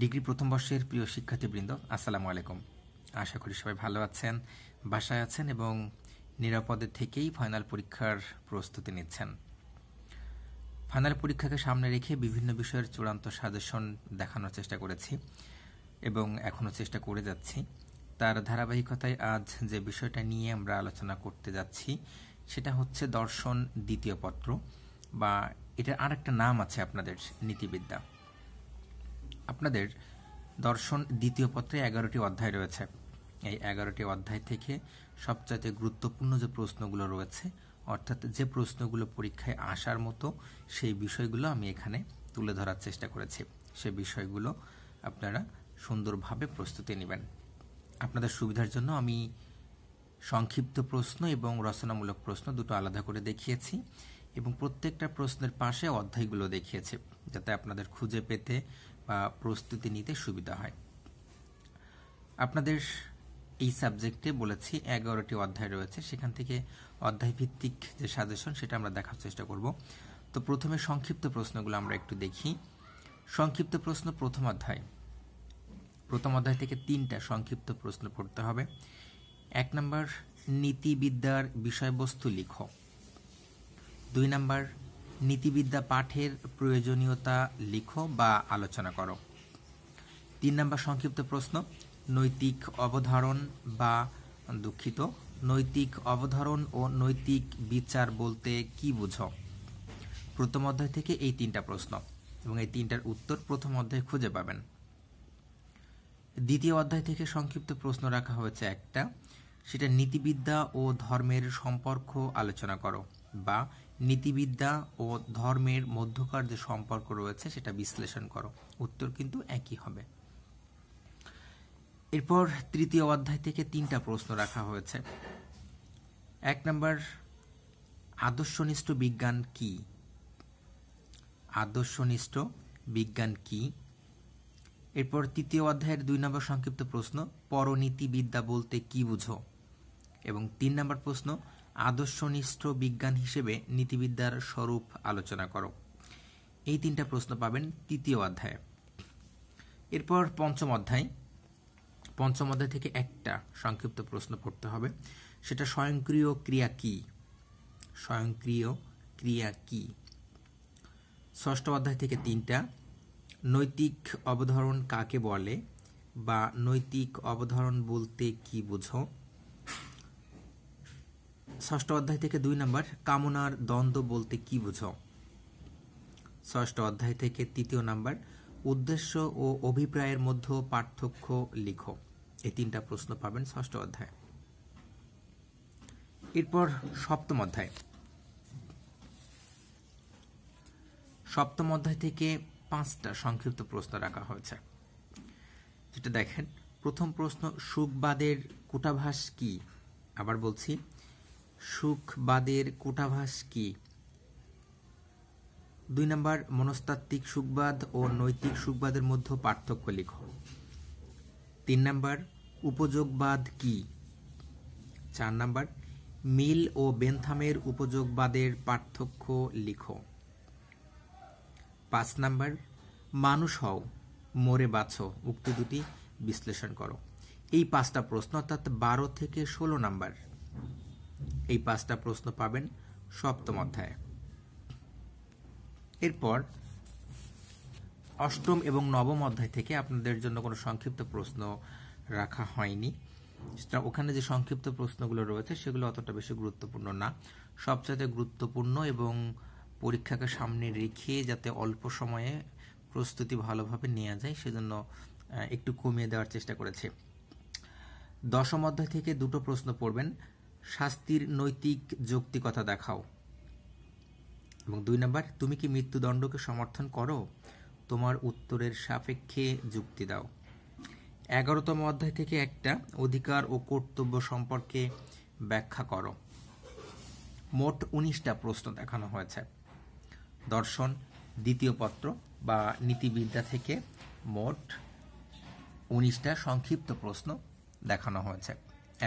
degree প্রথম বর্ষের প্রিয় শিক্ষার্থীবৃন্দ আসসালামু আলাইকুম আশা করি সবাই ভালো আছেন বাসায় আছেন এবং নিরাপদে থেকেই ফাইনাল পরীক্ষার প্রস্তুতি নিচ্ছেন ফাইনাল পরীক্ষাকে সামনে রেখে বিভিন্ন বিষয়ের চূড়ান্ত সাজেশন দেখানোর চেষ্টা করেছি এবং এখনও চেষ্টা করে যাচ্ছি তার ধারাবাহিকতায় আজ যে বিষয়টা নিয়ে আমরা আলোচনা করতে যাচ্ছি সেটা হচ্ছে দর্শন দ্বিতীয় পত্র বা এটার আরেকটা নাম আছে আপনাদের নীতিবিদ্যা আপনাদের দর্শন দ্বিতীয় পত্রে এগারোটি অধ্যায় রয়েছে এই এগারোটি অধ্যায় থেকে সবচাইতে গুরুত্বপূর্ণ যে প্রশ্নগুলো রয়েছে অর্থাৎ যে প্রশ্নগুলো পরীক্ষায় আসার মতো সেই বিষয়গুলো আমি এখানে তুলে ধরার চেষ্টা করেছি সে বিষয়গুলো আপনারা সুন্দরভাবে প্রস্তুতি নেবেন আপনাদের সুবিধার জন্য আমি সংক্ষিপ্ত প্রশ্ন এবং রচনামূলক প্রশ্ন দুটো আলাদা করে দেখিয়েছি এবং প্রত্যেকটা প্রশ্নের পাশে অধ্যায়গুলো দেখিয়েছি যাতে আপনাদের খুঁজে পেতে বা প্রস্তুতি নিতে সুবিধা হয় আপনাদের এই সাবজেক্টে বলেছি এগারোটি অধ্যায় রয়েছে সেখান থেকে অধ্যায়ভিত্তিক যে সাজেশন সেটা আমরা দেখার চেষ্টা করব তো প্রথমে সংক্ষিপ্ত প্রশ্নগুলো আমরা একটু দেখি সংক্ষিপ্ত প্রশ্ন প্রথম অধ্যায় প্রথম অধ্যায় থেকে তিনটা সংক্ষিপ্ত প্রশ্ন পড়তে হবে এক নম্বর নীতিবিদ্যার বিষয়বস্তু লিখো দুই নম্বর নীতিবিদ্যা পাঠের প্রয়োজনীয়তা লিখো বা আলোচনা করো তিন নম্বর সংক্ষিপ্ত প্রশ্ন নৈতিক অবধারণ বা দুঃখিত নৈতিক অবধারণ ও নৈতিক বিচার বলতে কি বুঝো প্রথম অধ্যায় থেকে এই তিনটা প্রশ্ন এবং এই তিনটার উত্তর প্রথম অধ্যায় খুঁজে পাবেন দ্বিতীয় অধ্যায় থেকে সংক্ষিপ্ত প্রশ্ন রাখা হয়েছে একটা সেটা নীতিবিদ্যা ও ধর্মের সম্পর্ক আলোচনা করো বা নীতিবিদ্যা ও ধর্মের মধ্যকার যে সম্পর্ক রয়েছে সেটা বিশ্লেষণ করো উত্তর কিন্তু একই হবে এরপর তৃতীয় অধ্যায় থেকে তিনটা প্রশ্ন রাখা হয়েছে এক নম্বর আদর্শনিষ্ঠ বিজ্ঞান কি আদর্শনিষ্ঠ বিজ্ঞান কি এরপর তৃতীয় অধ্যায়ের দুই নম্বর সংক্ষিপ্ত প্রশ্ন পরনীতিবিদ্যা বলতে কি বুঝো এবং তিন নম্বর প্রশ্ন আদর্শনিষ্ঠ বিজ্ঞান হিসেবে নীতিবিদ্যার স্বরূপ আলোচনা করো এই তিনটা প্রশ্ন পাবেন তৃতীয় অধ্যায়ে এরপর পঞ্চম অধ্যায় পঞ্চম অধ্যায় থেকে একটা সংক্ষিপ্ত প্রশ্ন পড়তে হবে সেটা স্বয়ংক্রিয় ক্রিয়া কি স্বয়ংক্রিয় ক্রিয়া কি ষষ্ঠ অধ্যায় থেকে তিনটা নৈতিক অবধারণ কাকে বলে বা নৈতিক অবধারণ বলতে কি বুঝো ষষ্ঠ অধ্যায় থেকে দুই নম্বর কামনার দ্বন্দ্ব বলতে কি বুঝ ষষ্ঠ অধ্যায় থেকে তৃতীয় নাম্বার উদ্দেশ্য ও অভিপ্রায়ের মধ্যে পার্থক্য লিখো এই তিনটা প্রশ্ন পাবেন ষষ্ঠ অধ্যায় এরপর সপ্তম অধ্যায় সপ্তম অধ্যায় থেকে পাঁচটা সংক্ষিপ্ত প্রশ্ন রাখা হয়েছে যেটা দেখেন প্রথম প্রশ্ন সুখবাদের কূটাভাস কি আবার বলছি সুখবাদের কূটাভাস কি দুই নম্বর মনস্তাত্ত্বিক সুখবাদ ও নৈতিক সুখবাদের মধ্যে পার্থক্য লিখ তিন নম্বর উপযোগবাদ কি চার নম্বর মিল ও বেনথামের উপযোগবাদের পার্থক্য লিখো পাঁচ নাম্বার মানুষ হও মরে বাছ উক্তি দুটি বিশ্লেষণ করো এই পাঁচটা প্রশ্ন অর্থাৎ বারো থেকে ষোলো নাম্বার এই পাঁচটা প্রশ্ন পাবেন সপ্তম অধ্যায়ে এরপর অষ্টম এবং নবম অধ্যায় থেকে আপনাদের জন্য কোনো সংক্ষিপ্ত প্রশ্ন রাখা হয়নি ওখানে যে সংক্ষিপ্ত প্রশ্নগুলো রয়েছে সেগুলো অতটা বেশি গুরুত্বপূর্ণ না সবচেয়ে গুরুত্বপূর্ণ এবং পরীক্ষাকে সামনে রেখে যাতে অল্প সময়ে প্রস্তুতি ভালোভাবে নেওয়া যায় সেজন্য একটু কমিয়ে দেওয়ার চেষ্টা করেছে দশম অধ্যায় থেকে দুটো প্রশ্ন পড়বেন শাস্তির নৈতিক যৌক্তিকতা দেখাও এবং দুই নম্বর তুমি কি মৃত্যুদণ্ডকে সমর্থন করো তোমার উত্তরের সাপেক্ষে যুক্তি দাও এগারোতম অধ্যায় থেকে একটা অধিকার ও কর্তব্য সম্পর্কে ব্যাখ্যা করো মোট উনিশটা প্রশ্ন দেখানো হয়েছে দর্শন দ্বিতীয় পত্র বা নীতিবিদ্যা থেকে মোট উনিশটা সংক্ষিপ্ত প্রশ্ন দেখানো হয়েছে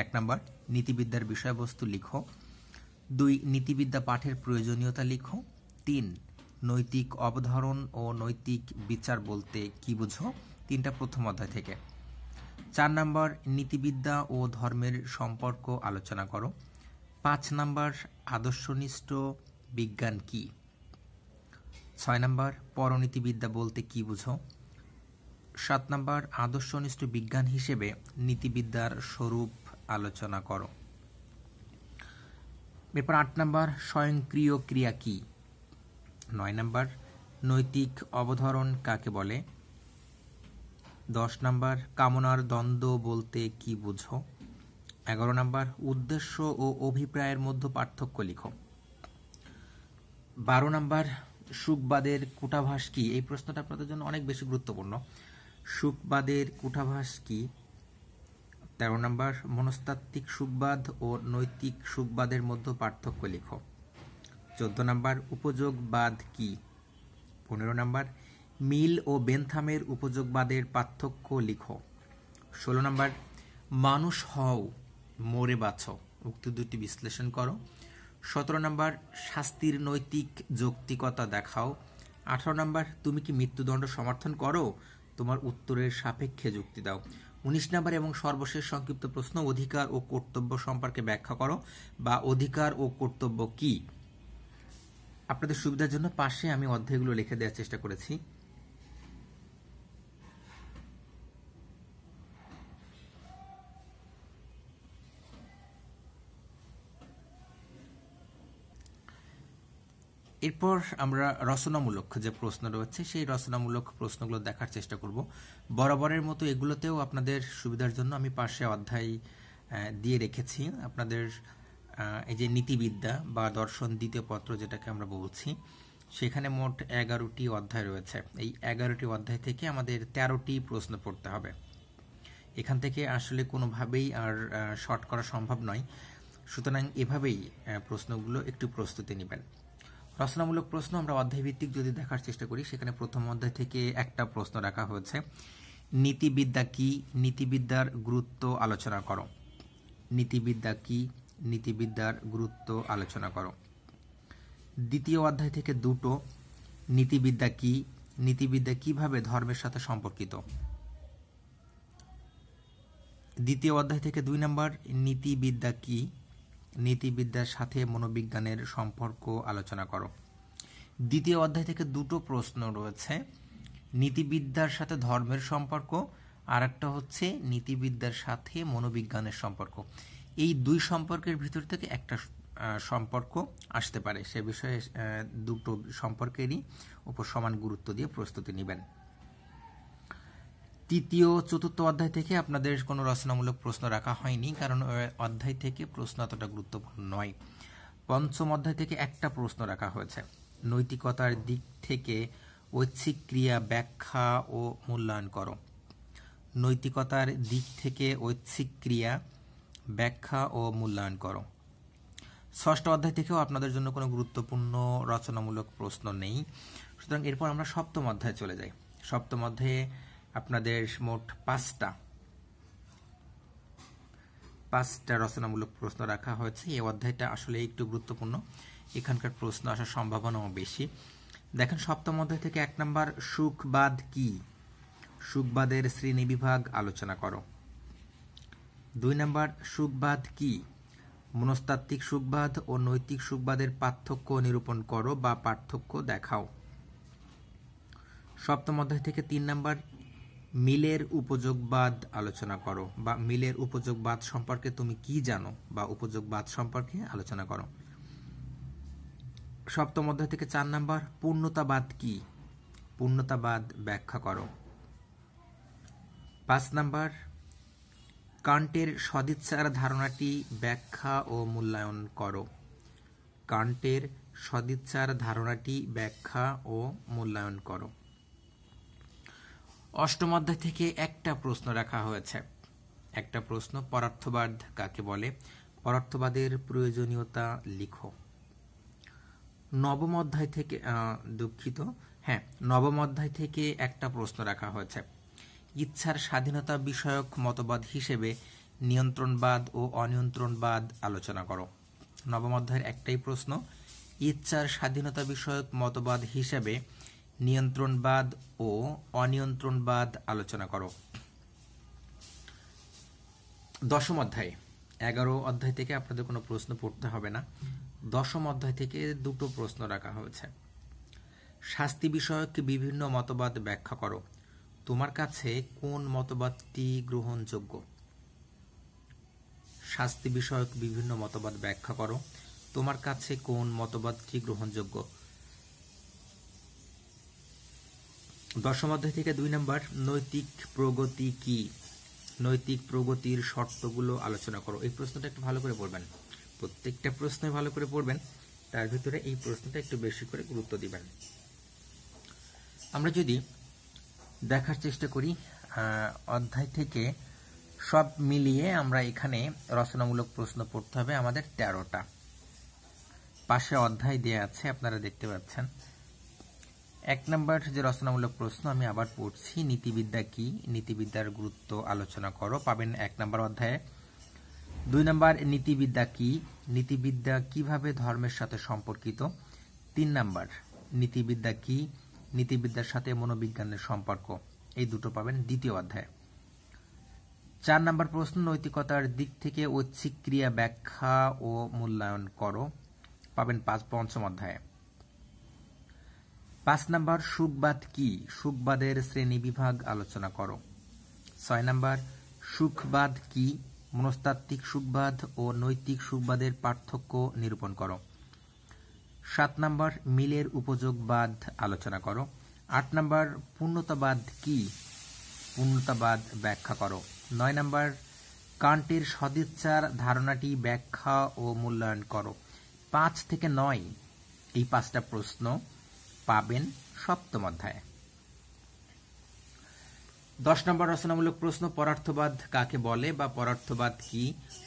এক নম্বর নীতিবিদ্যার বিষয়বস্তু লিখো দুই নীতিবিদ্যা পাঠের প্রয়োজনীয়তা লিখো তিন নৈতিক অবধারণ ও নৈতিক বিচার বলতে কি বুঝো তিনটা প্রথম অধ্যায় থেকে চার নম্বর নীতিবিদ্যা ও ধর্মের সম্পর্ক আলোচনা করো পাঁচ নম্বর আদর্শনিষ্ঠ বিজ্ঞান কি ছয় নম্বর পরনীতিবিদ্যা বলতে কি বুঝো সাত নম্বর আদর্শনিষ্ঠ বিজ্ঞান হিসেবে নীতিবিদ্যার স্বরূপ আলোচনা করো এরপর আট নম্বর স্বয়ংক্রিয় ক্রিয়া কি নয় নম্বর নৈতিক অবধারণ কাকে বলে দশ নম্বর কামনার দ্বন্দ্ব বলতে কি বুঝো এগারো নম্বর উদ্দেশ্য ও অভিপ্রায়ের মধ্যে পার্থক্য লিখো বারো নম্বর সুখবাদের কুটাভাস কি এই প্রশ্নটা আপনাদের জন্য অনেক বেশি গুরুত্বপূর্ণ সুখবাদের কুটাভাস কি তেরো নম্বর মনস্তাত্ত্বিক সুখবাদ ও নৈতিক সুখবাদের মধ্যে পার্থক্য লিখো চোদ্দ নম্বর উপযোগবাদ কি পনেরো নম্বর মিল ও বেনথামের উপযোগবাদের পার্থক্য লিখো ষোলো নম্বর মানুষ হও মরে বাছো উক্তি দুটি বিশ্লেষণ করো সতেরো নম্বর শাস্তির নৈতিক যৌক্তিকতা দেখাও আঠারো নম্বর তুমি কি মৃত্যুদণ্ড সমর্থন করো তোমার উত্তরের সাপেক্ষে যুক্তি দাও উনিশ নম্বর এবং সর্বশেষ সংক্ষিপ্ত প্রশ্ন অধিকার ও কর্তব্য সম্পর্কে ব্যাখ্যা করো বা অধিকার ও কর্তব্য কি আপনাদের সুবিধার জন্য পাশে আমি অধ্যায়গুলো লিখে দেওয়ার চেষ্টা করেছি এরপর আমরা রচনামূলক যে প্রশ্ন রয়েছে সেই রচনামূলক প্রশ্নগুলো দেখার চেষ্টা করব বরাবরের মতো এগুলোতেও আপনাদের সুবিধার জন্য আমি পাশে অধ্যায় দিয়ে রেখেছি আপনাদের এই যে নীতিবিদ্যা বা দর্শন দ্বিতীয় পত্র যেটাকে আমরা বলছি সেখানে মোট এগারোটি অধ্যায় রয়েছে এই এগারোটি অধ্যায় থেকে আমাদের তেরোটি প্রশ্ন পড়তে হবে এখান থেকে আসলে কোনোভাবেই আর শর্ট করা সম্ভব নয় সুতরাং এভাবেই প্রশ্নগুলো একটু প্রস্তুতি নেবেন রচনামূলক প্রশ্ন আমরা অধ্যায়ভিত্তিক যদি দেখার চেষ্টা করি সেখানে প্রথম অধ্যায় থেকে একটা প্রশ্ন রাখা হয়েছে নীতিবিদ্যা কি নীতিবিদ্যার গুরুত্ব আলোচনা করো নীতিবিদ্যা কি নীতিবিদ্যার গুরুত্ব আলোচনা করো দ্বিতীয় অধ্যায় থেকে দুটো নীতিবিদ্যা কি নীতিবিদ্যা কিভাবে ধর্মের সাথে সম্পর্কিত দ্বিতীয় অধ্যায় থেকে দুই নম্বর নীতিবিদ্যা কি নীতিবিদ্যার সাথে মনোবিজ্ঞানের সম্পর্ক আলোচনা করো দ্বিতীয় অধ্যায় থেকে দুটো প্রশ্ন রয়েছে নীতিবিদ্যার সাথে ধর্মের সম্পর্ক আর একটা হচ্ছে নীতিবিদ্যার সাথে মনোবিজ্ঞানের সম্পর্ক এই দুই সম্পর্কের ভিতর থেকে একটা সম্পর্ক আসতে পারে সে বিষয়ে দুটো সম্পর্কেরই উপর সমান গুরুত্ব দিয়ে প্রস্তুতি নেবেন তৃতীয় চতুর্থ অধ্যায় থেকে আপনাদের কোনো রচনামূলক প্রশ্ন রাখা হয়নি কারণ অধ্যায় থেকে প্রশ্ন এতটা গুরুত্বপূর্ণ নয় পঞ্চম অধ্যায় থেকে একটা প্রশ্ন রাখা হয়েছে নৈতিকতার দিক থেকে ঐচ্ছিক ক্রিয়া ব্যাখ্যা ও মূল্যায়ন করো নৈতিকতার দিক থেকে ঐচ্ছিক ক্রিয়া ব্যাখ্যা ও মূল্যায়ন করো ষষ্ঠ অধ্যায় থেকেও আপনাদের জন্য কোনো গুরুত্বপূর্ণ রচনামূলক প্রশ্ন নেই সুতরাং এরপর আমরা সপ্তম অধ্যায়ে চলে যাই সপ্তম অধ্যায়ে আপনাদের মোট পাঁচটা পাঁচটা রচনামূলক প্রশ্ন রাখা হয়েছে এই অধ্যায়টা আসলে একটু গুরুত্বপূর্ণ এখানকার প্রশ্ন আসার সম্ভাবনাও বেশি দেখেন সপ্তম অধ্যায় থেকে এক নম্বর সুখবাদ কি সুখবাদের শ্রেণীবিভাগ আলোচনা করো দুই নম্বর সুখবাদ কি মনস্তাত্ত্বিক সুখবাদ ও নৈতিক সুখবাদের পার্থক্য নিরূপণ করো বা পার্থক্য দেখাও সপ্তম অধ্যায় থেকে তিন নম্বর মিলের উপযোগবাদ আলোচনা করো বা মিলের উপযোগবাদ সম্পর্কে তুমি কি জানো বা উপযোগবাদ সম্পর্কে আলোচনা করো সপ্তম অধ্যায় থেকে চার নাম্বার পূর্ণতাবাদ কি পূর্ণতাবাদ ব্যাখ্যা করো পাঁচ নাম্বার কান্টের সদিচ্ছার ধারণাটি ব্যাখ্যা ও মূল্যায়ন করো কান্টের সদিচ্ছার ধারণাটি ব্যাখ্যা ও মূল্যায়ন করো অষ্টম অধ্যায় থেকে একটা প্রশ্ন রাখা হয়েছে একটা প্রশ্ন পরার্থবাদ কাকে বলে পরার্থবাদের প্রয়োজনীয়তা লিখো নবম অধ্যায় থেকে দুঃখিত হ্যাঁ নবম অধ্যায় থেকে একটা প্রশ্ন রাখা হয়েছে ইচ্ছার স্বাধীনতা বিষয়ক মতবাদ হিসেবে নিয়ন্ত্রণবাদ ও অনিয়ন্ত্রণবাদ আলোচনা করো নবম অধ্যায়ের একটাই প্রশ্ন ইচ্ছার স্বাধীনতা বিষয়ক মতবাদ হিসেবে নিয়ন্ত্রণবাদ ও অনিয়ন্ত্রণবাদ আলোচনা করো দশম অধ্যায় এগারো অধ্যায় থেকে আপনাদের কোনো প্রশ্ন পড়তে হবে না দশম অধ্যায় থেকে দুটো প্রশ্ন রাখা হয়েছে শাস্তি বিষয়ক বিভিন্ন মতবাদ ব্যাখ্যা করো তোমার কাছে কোন মতবাদটি গ্রহণযোগ্য শাস্তি বিষয়ক বিভিন্ন মতবাদ ব্যাখ্যা করো তোমার কাছে কোন মতবাদটি গ্রহণযোগ্য দশম অধ্যায় থেকে দুই নম্বর নৈতিক প্রগতি কি নৈতিক প্রগতির শর্তগুলো আলোচনা করো এই প্রশ্নটা একটু ভালো করে পড়বেন প্রত্যেকটা প্রশ্ন ভালো করে পড়বেন তার ভিতরে এই প্রশ্নটা একটু বেশি করে গুরুত্ব দিবেন আমরা যদি দেখার চেষ্টা করি অধ্যায় থেকে সব মিলিয়ে আমরা এখানে রচনামূলক প্রশ্ন পড়তে হবে আমাদের তেরোটা পাশে অধ্যায় দেয়া আছে আপনারা দেখতে পাচ্ছেন এক নম্বর যে রচনামূলক প্রশ্ন আমি আবার পড়ছি নীতিবিদ্যা কি নীতিবিদ্যার গুরুত্ব আলোচনা করো পাবেন এক নম্বর অধ্যায়ে দুই নম্বর নীতিবিদ্যা কি নীতিবিদ্যা কিভাবে ধর্মের সাথে সম্পর্কিত তিন নাম্বার নীতিবিদ্যা কি নীতিবিদ্যার সাথে মনোবিজ্ঞানের সম্পর্ক এই দুটো পাবেন দ্বিতীয় অধ্যায় চার নাম্বার প্রশ্ন নৈতিকতার দিক থেকে ঐচ্ছিক ক্রিয়া ব্যাখ্যা ও মূল্যায়ন করো পাবেন পাঁচ পঞ্চম অধ্যায়ে পাঁচ নাম্বার সুখবাদ কি সুখবাদের শ্রেণী বিভাগ আলোচনা করো ছয় নাম্বার সুখবাদ কি মনস্তাত্ত্বিক সুখবাদ ও নৈতিক সুখবাদের পার্থক্য নিরূপণ করো সাত নাম্বার মিলের উপযোগবাদ আলোচনা করো আট নাম্বার পূর্ণতাবাদ কি পূর্ণতাবাদ ব্যাখ্যা করো নয় নাম্বার কান্টের সদিচ্ছার ধারণাটি ব্যাখ্যা ও মূল্যায়ন করো পাঁচ থেকে নয় এই পাঁচটা প্রশ্ন পাবেন সপ্তম অধ্যায় দশ নম্বর রচনামূলক প্রশ্ন পরার্থবাদ কাকে বলে বা পরার্থবাদ কি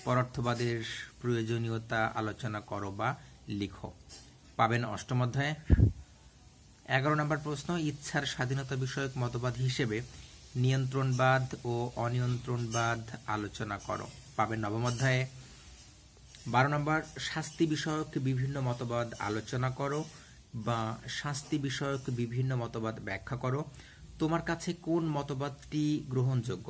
পরার্থবাদের প্রয়োজনীয়তা আলোচনা করো বা লিখো পাবেন অষ্টম অধ্যায় এগারো নম্বর প্রশ্ন ইচ্ছার স্বাধীনতা বিষয়ক মতবাদ হিসেবে নিয়ন্ত্রণবাদ ও অনিয়ন্ত্রণবাদ আলোচনা করো পাবেন নবম অধ্যায়ে বারো নম্বর শাস্তি বিষয়ক বিভিন্ন মতবাদ আলোচনা করো বা শাস্তি বিষয়ক বিভিন্ন মতবাদ ব্যাখ্যা করো তোমার কাছে কোন মতবাদটি গ্রহণযোগ্য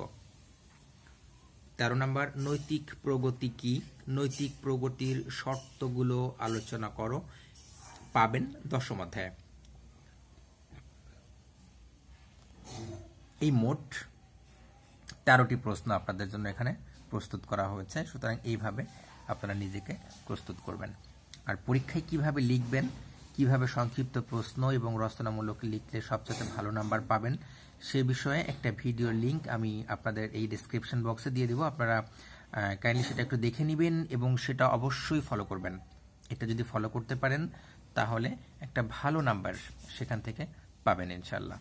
তেরো নম্বর নৈতিক প্রগতি কি নৈতিক প্রগতির শর্তগুলো আলোচনা করো পাবেন দশম অধ্যায় এই মোট তেরোটি প্রশ্ন আপনাদের জন্য এখানে প্রস্তুত করা হয়েছে সুতরাং এইভাবে আপনারা নিজেকে প্রস্তুত করবেন আর পরীক্ষায় কিভাবে লিখবেন কিভাবে সংক্ষিপ্ত প্রশ্ন এবং রচনামূলক লিখলে সবচেয়ে ভালো নাম্বার পাবেন সে বিষয়ে একটা ভিডিও লিংক আমি আপনাদের এই ডিসক্রিপশন বক্সে দিয়ে দেবো আপনারা কাইন্ডলি সেটা একটু দেখে নেবেন এবং সেটা অবশ্যই ফলো করবেন এটা যদি ফলো করতে পারেন তাহলে একটা ভালো নাম্বার সেখান থেকে পাবেন ইনশাল্লাহ